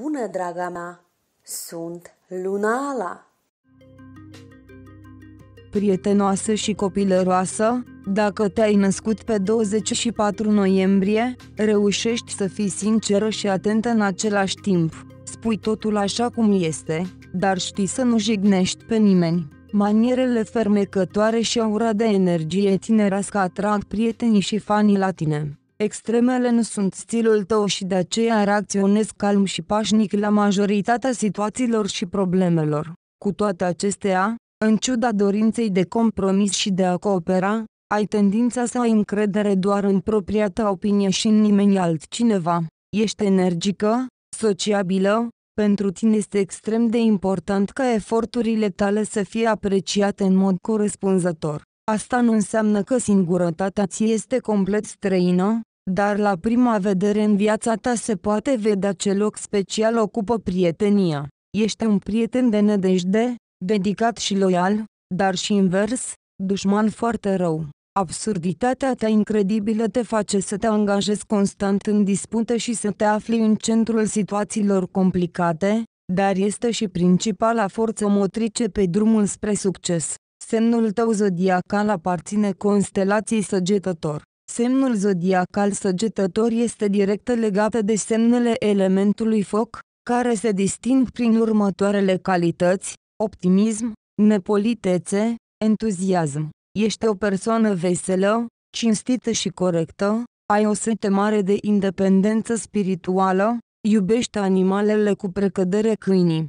bună, draga mea! Sunt Lunala! Prietenoasă și copilăroasă, dacă te-ai născut pe 24 noiembrie, reușești să fii sinceră și atentă în același timp. Spui totul așa cum este, dar știi să nu jignești pe nimeni. Manierele fermecătoare și aura de energie tinerească atrag prietenii și fanii la tine. Extremele nu sunt stilul tău și de aceea reacționezi calm și pașnic la majoritatea situațiilor și problemelor. Cu toate acestea, în ciuda dorinței de compromis și de a coopera, ai tendința să ai încredere doar în propria ta opinie și în nimeni altcineva. Ești energică, sociabilă, pentru tine este extrem de important ca eforturile tale să fie apreciate în mod corespunzător. Asta nu înseamnă că singurătatea ți este complet străină, dar la prima vedere în viața ta se poate vedea ce loc special ocupă prietenia. Ești un prieten de nedejde, dedicat și loial, dar și invers, dușman foarte rău. Absurditatea ta incredibilă te face să te angajezi constant în dispute și să te afli în centrul situațiilor complicate, dar este și principala forță motrice pe drumul spre succes. Semnul tău zodiacal aparține constelației săgetător. Semnul zodiacal săgetător este direct legat de semnele elementului foc, care se disting prin următoarele calități, optimism, nepolitețe, entuziasm. Ești o persoană veselă, cinstită și corectă, ai o sete mare de independență spirituală, iubești animalele cu precădere câinii.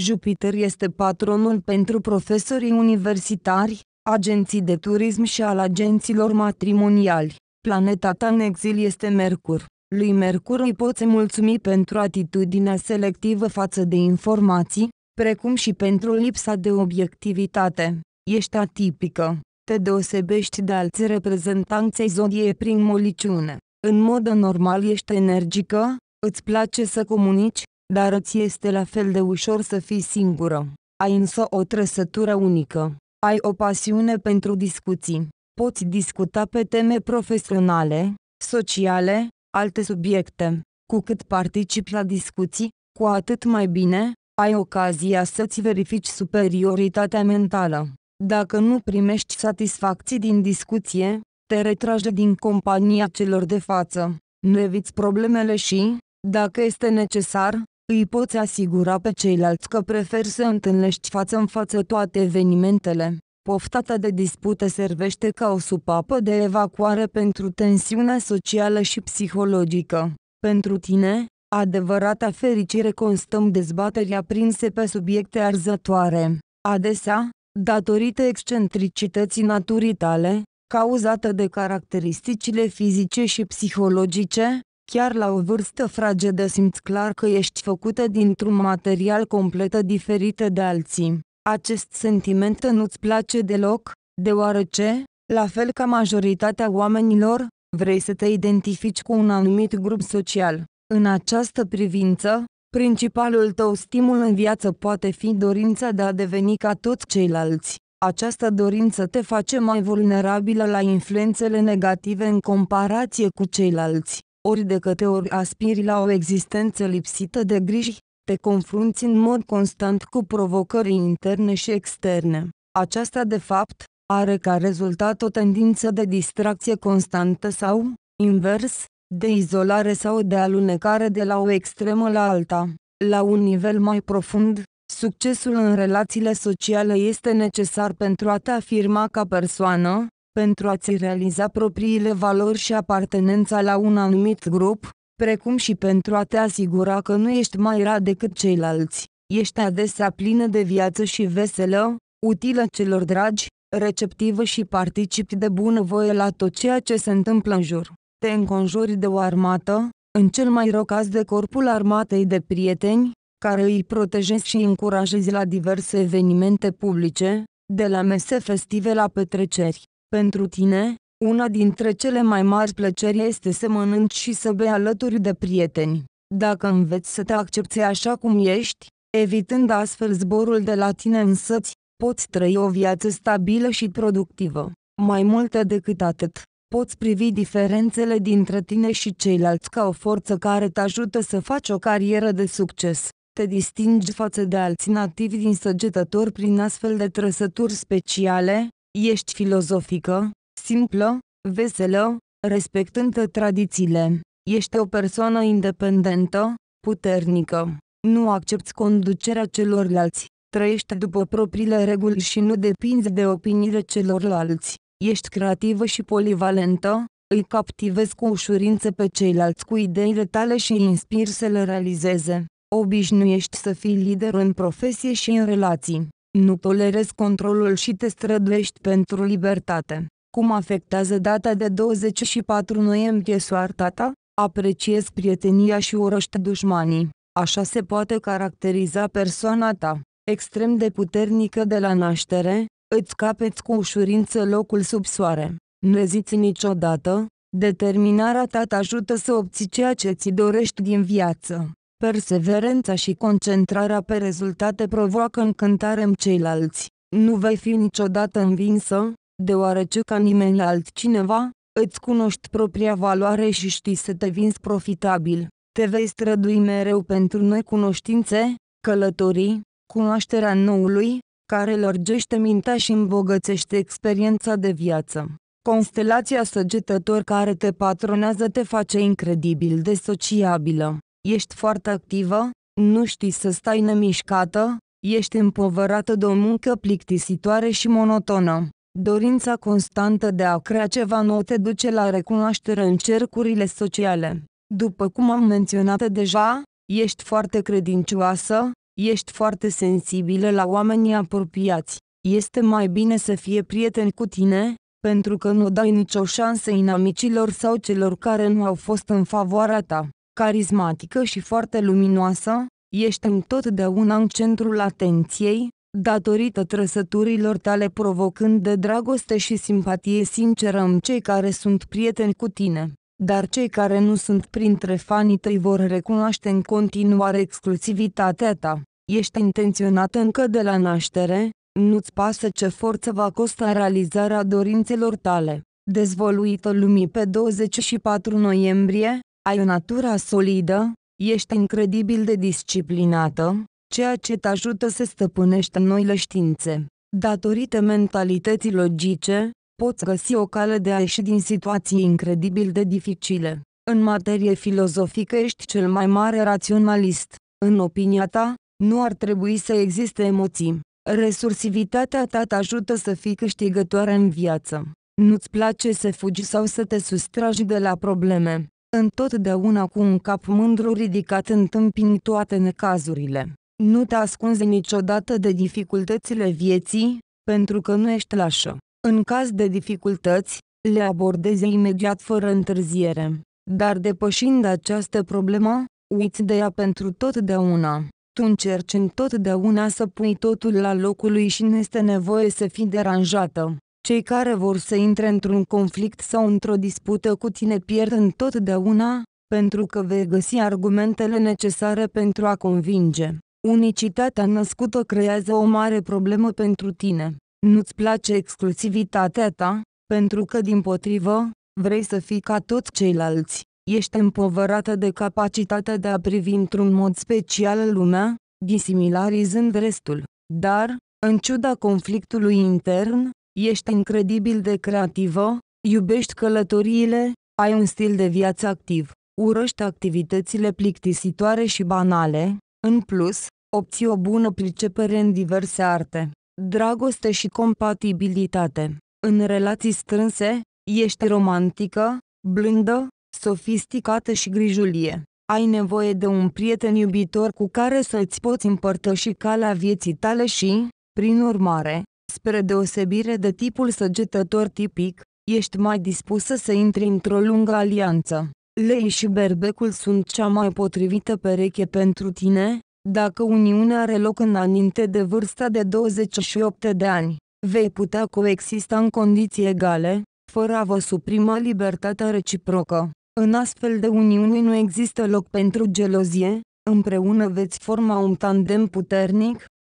Jupiter este patronul pentru profesorii universitari, agenții de turism și al agenților matrimoniali. Planeta ta în exil este Mercur. Lui Mercur îi poți mulțumi pentru atitudinea selectivă față de informații, precum și pentru lipsa de obiectivitate. Ești atipică. Te deosebești de alți reprezentanței zodiei prin moliciune. În mod normal ești energică, îți place să comunici, dar îți este la fel de ușor să fii singură. Ai însă o trăsătură unică. Ai o pasiune pentru discuții. Poți discuta pe teme profesionale, sociale, alte subiecte. Cu cât participi la discuții, cu atât mai bine, ai ocazia să-ți verifici superioritatea mentală. Dacă nu primești satisfacții din discuție, te retrage din compania celor de față. Neviți problemele și, dacă este necesar, îi poți asigura pe ceilalți că prefer să întâlnești față în față toate evenimentele. Poftata de dispute servește ca o supapă de evacuare pentru tensiunea socială și psihologică. Pentru tine, adevărata fericire constă în dezbateri aprinse pe subiecte arzătoare. Adesea, datorită excentricității naturii tale, cauzată de caracteristicile fizice și psihologice, Chiar la o vârstă fragedă simți clar că ești făcută dintr-un material completă diferită de alții. Acest sentiment nu-ți place deloc, deoarece, la fel ca majoritatea oamenilor, vrei să te identifici cu un anumit grup social. În această privință, principalul tău stimul în viață poate fi dorința de a deveni ca toți ceilalți. Această dorință te face mai vulnerabilă la influențele negative în comparație cu ceilalți ori de câte ori aspiri la o existență lipsită de griji, te confrunți în mod constant cu provocări interne și externe. Aceasta de fapt, are ca rezultat o tendință de distracție constantă sau, invers, de izolare sau de alunecare de la o extremă la alta. La un nivel mai profund, succesul în relațiile sociale este necesar pentru a te afirma ca persoană, pentru a-ți realiza propriile valori și apartenența la un anumit grup, precum și pentru a te asigura că nu ești mai rar decât ceilalți. Ești adesea plină de viață și veselă, utilă celor dragi, receptivă și participi de bunăvoie la tot ceea ce se întâmplă în jur. Te înconjori de o armată, în cel mai rău caz de corpul armatei de prieteni, care îi protejezi și încurajezi la diverse evenimente publice, de la mese festive la petreceri. Pentru tine, una dintre cele mai mari plăceri este să mănânci și să bei alături de prieteni. Dacă înveți să te accepti așa cum ești, evitând astfel zborul de la tine însăți, poți trăi o viață stabilă și productivă. Mai mult decât atât, poți privi diferențele dintre tine și ceilalți ca o forță care te ajută să faci o carieră de succes. Te distingi față de alți nativi din săgetători prin astfel de trăsături speciale, Ești filozofică, simplă, veselă, respectând tradițiile. Ești o persoană independentă, puternică. Nu accepti conducerea celorlalți. Trăiești după propriile reguli și nu depinzi de opiniile celorlalți. Ești creativă și polivalentă, îi captivezi cu ușurință pe ceilalți cu ideile tale și îi inspiri să le realizeze. Obișnuiești să fii lider în profesie și în relații. Nu tolerezi controlul și te străduiești pentru libertate. Cum afectează data de 24 noiembrie soarta ta? Apreciez prietenia și urăște dușmanii. Așa se poate caracteriza persoana ta. Extrem de puternică de la naștere, îți capeți cu ușurință locul sub soare. Nu eziți niciodată, determinarea ta te ajută să obții ceea ce ți dorești din viață. Perseverența și concentrarea pe rezultate provoacă încântare în ceilalți. Nu vei fi niciodată învinsă, deoarece ca nimeni altcineva, îți cunoști propria valoare și știi să te vinzi profitabil. Te vei strădui mereu pentru noi cunoștințe, călătorii, cunoașterea noului, care lărgește mintea și îmbogățește experiența de viață. Constelația săgetător care te patronează te face incredibil de sociabilă. Ești foarte activă, nu știi să stai nemișcată, ești împovărată de o muncă plictisitoare și monotonă. Dorința constantă de a crea ceva nou te duce la recunoaștere în cercurile sociale. După cum am menționat deja, ești foarte credincioasă, ești foarte sensibilă la oamenii apropiați. Este mai bine să fie prieten cu tine, pentru că nu dai nicio șansă inamicilor sau celor care nu au fost în favoarea ta carismatică și foarte luminoasă, ești întotdeauna în centrul atenției, datorită trăsăturilor tale provocând de dragoste și simpatie sinceră în cei care sunt prieteni cu tine, dar cei care nu sunt printre fanii tăi vor recunoaște în continuare exclusivitatea ta. Ești intenționat încă de la naștere, nu-ți pasă ce forță va costa realizarea dorințelor tale. Dezvoluită lumii pe 24 noiembrie, ai o natură solidă, ești incredibil de disciplinată, ceea ce te ajută să stăpânești noile științe. Datorită mentalității logice, poți găsi o cale de a ieși din situații incredibil de dificile. În materie filozofică ești cel mai mare raționalist. În opinia ta, nu ar trebui să existe emoții. Resursivitatea ta te ajută să fii câștigătoare în viață. Nu-ți place să fugi sau să te sustragi de la probleme întotdeauna cu un cap mândru ridicat întâmpini toate necazurile. Nu te ascunzi niciodată de dificultățile vieții, pentru că nu ești lașă. În caz de dificultăți, le abordezi imediat fără întârziere. Dar depășind această problemă, uiți de ea pentru totdeauna. Tu încerci întotdeauna să pui totul la locul lui și nu este nevoie să fii deranjată. Cei care vor să intre într-un conflict sau într-o dispută cu tine pierd întotdeauna, pentru că vei găsi argumentele necesare pentru a convinge. Unicitatea născută creează o mare problemă pentru tine. Nu-ți place exclusivitatea ta, pentru că din potrivă, vrei să fii ca toți ceilalți. Ești împovărată de capacitatea de a privi într-un mod special lumea, disimilarizând restul. Dar, în ciuda conflictului intern, Ești incredibil de creativă, iubești călătoriile, ai un stil de viață activ, urăști activitățile plictisitoare și banale, în plus, obții o bună pricepere în diverse arte, dragoste și compatibilitate. În relații strânse, ești romantică, blândă, sofisticată și grijulie. Ai nevoie de un prieten iubitor cu care să-ți poți împărtăși calea vieții tale și, prin urmare, spre deosebire de tipul săgetător tipic, ești mai dispusă să intri într-o lungă alianță. Lei și berbecul sunt cea mai potrivită pereche pentru tine, dacă uniunea are loc înainte de vârsta de 28 de ani. Vei putea coexista în condiții egale, fără a vă suprima libertatea reciprocă. În astfel de uniuni nu există loc pentru gelozie, împreună veți forma un tandem puternic,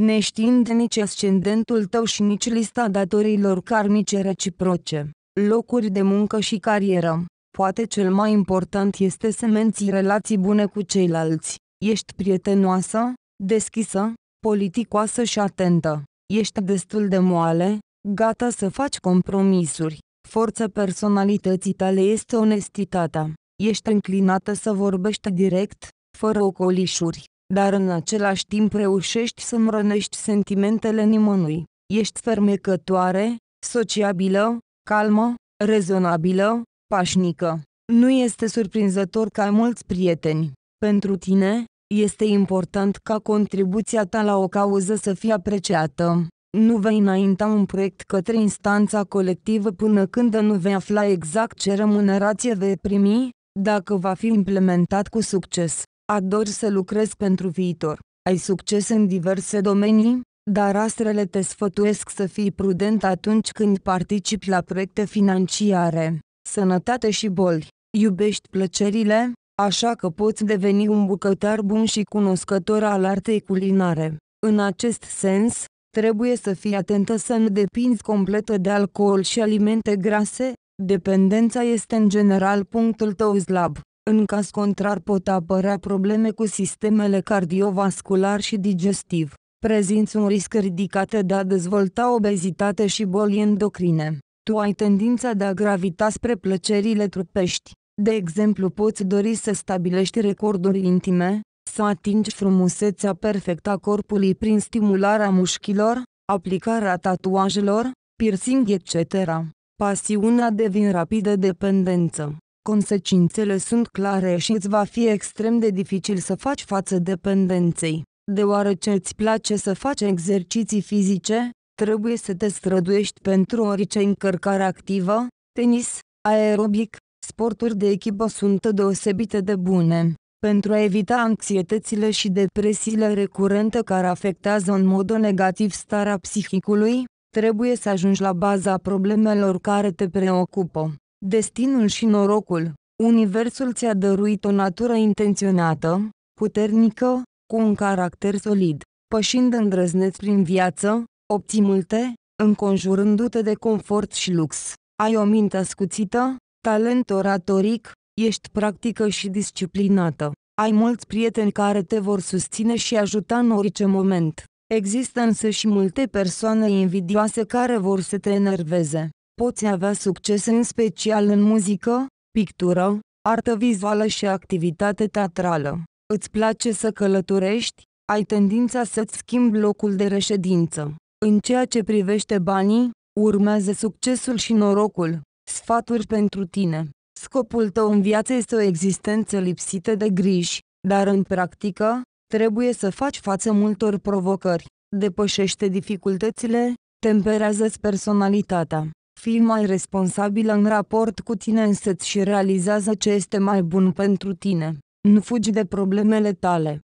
neștiind nici ascendentul tău și nici lista datorilor karmice reciproce, locuri de muncă și carieră. Poate cel mai important este să menții relații bune cu ceilalți. Ești prietenoasă, deschisă, politicoasă și atentă. Ești destul de moale, gata să faci compromisuri. Forța personalității tale este onestitatea. Ești înclinată să vorbești direct, fără ocolișuri dar în același timp reușești să-mi rănești sentimentele nimănui. Ești fermecătoare, sociabilă, calmă, rezonabilă, pașnică. Nu este surprinzător că ai mulți prieteni. Pentru tine, este important ca contribuția ta la o cauză să fie apreciată. Nu vei înainta un proiect către instanța colectivă până când nu vei afla exact ce remunerație vei primi, dacă va fi implementat cu succes. Ador să lucrezi pentru viitor. Ai succes în diverse domenii, dar astrele te sfătuiesc să fii prudent atunci când participi la proiecte financiare. Sănătate și boli. Iubești plăcerile, așa că poți deveni un bucătar bun și cunoscător al artei culinare. În acest sens, trebuie să fii atentă să nu depinzi completă de alcool și alimente grase, dependența este în general punctul tău slab. În caz contrar pot apărea probleme cu sistemele cardiovascular și digestiv. Prezinți un risc ridicat de a dezvolta obezitate și boli endocrine. Tu ai tendința de a gravita spre plăcerile trupești. De exemplu, poți dori să stabilești recorduri intime, să atingi frumusețea perfectă a corpului prin stimularea mușchilor, aplicarea tatuajelor, piercing etc. Pasiunea devin rapidă dependență consecințele sunt clare și îți va fi extrem de dificil să faci față dependenței. Deoarece îți place să faci exerciții fizice, trebuie să te străduiești pentru orice încărcare activă, tenis, aerobic, sporturi de echipă sunt deosebite de bune. Pentru a evita anxietățile și depresiile recurente care afectează în mod negativ starea psihicului, trebuie să ajungi la baza problemelor care te preocupă. Destinul și norocul. Universul ți-a dăruit o natură intenționată, puternică, cu un caracter solid. Pășind îndrăzneț prin viață, obții multe, înconjurându-te de confort și lux. Ai o minte ascuțită, talent oratoric, ești practică și disciplinată. Ai mulți prieteni care te vor susține și ajuta în orice moment. Există însă și multe persoane invidioase care vor să te enerveze poți avea succes în special în muzică, pictură, artă vizuală și activitate teatrală. Îți place să călătorești? Ai tendința să-ți schimbi locul de reședință. În ceea ce privește banii, urmează succesul și norocul. Sfaturi pentru tine. Scopul tău în viață este o existență lipsită de griji, dar în practică, trebuie să faci față multor provocări. Depășește dificultățile, temperează-ți personalitatea fii mai responsabilă în raport cu tine însăți și realizează ce este mai bun pentru tine. Nu fugi de problemele tale.